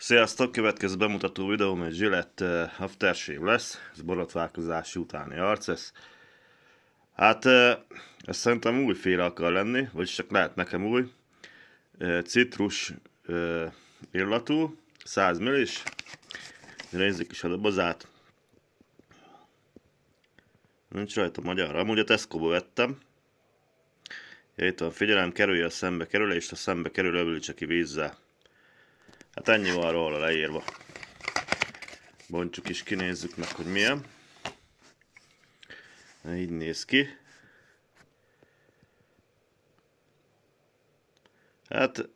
Sziasztok! Következő bemutató videóm egy Gillette eh, aftershave lesz, ez borotválkozás utáni arc lesz. Hát eh, ez szerintem újféle akar lenni, vagyis csak lehet nekem új. Eh, citrus illatú, 100 is. Nézzük is a dobozát. Nincs rajta magyarra, amúgy a tesco vettem. Itt van, figyelem, kerülje a szembe kerülést, a szembe kerül, csak ki vízzel. Hát ennyi van róla leírva. Bontjuk is, kinézzük meg, hogy milyen. Így néz ki. Hát,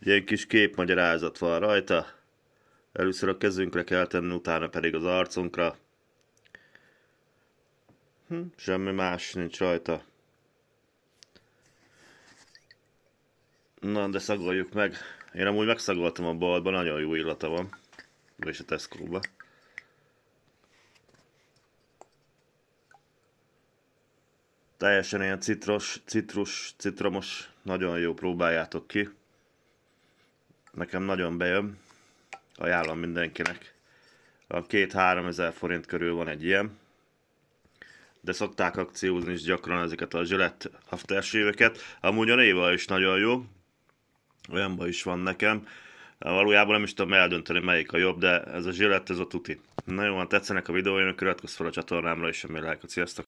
egy kis képmagyarázat van rajta. Először a kezünkre kell tenni, utána pedig az arcunkra. Hm, semmi más nincs rajta. Na, de szagoljuk meg. Én amúgy megszagoltam a boltban, nagyon jó illata van. És a Tesco-ba. Teljesen ilyen citros, citrus, citromos, nagyon jó, próbáljátok ki. Nekem nagyon bejön. Ajánlom mindenkinek. A két-három ezer forint körül van egy ilyen. De szokták akciózni is gyakran ezeket a Gillette aftershave-eket. Amúgy a néva is nagyon jó, olyan baj is van nekem. Valójában nem is tudom eldönteni, melyik a jobb, de ez a zsillett, ez a tuti. Na jó, ha hát tetszenek a videóim, iratkozz fel a csatornámra, és remélem, sziasztok!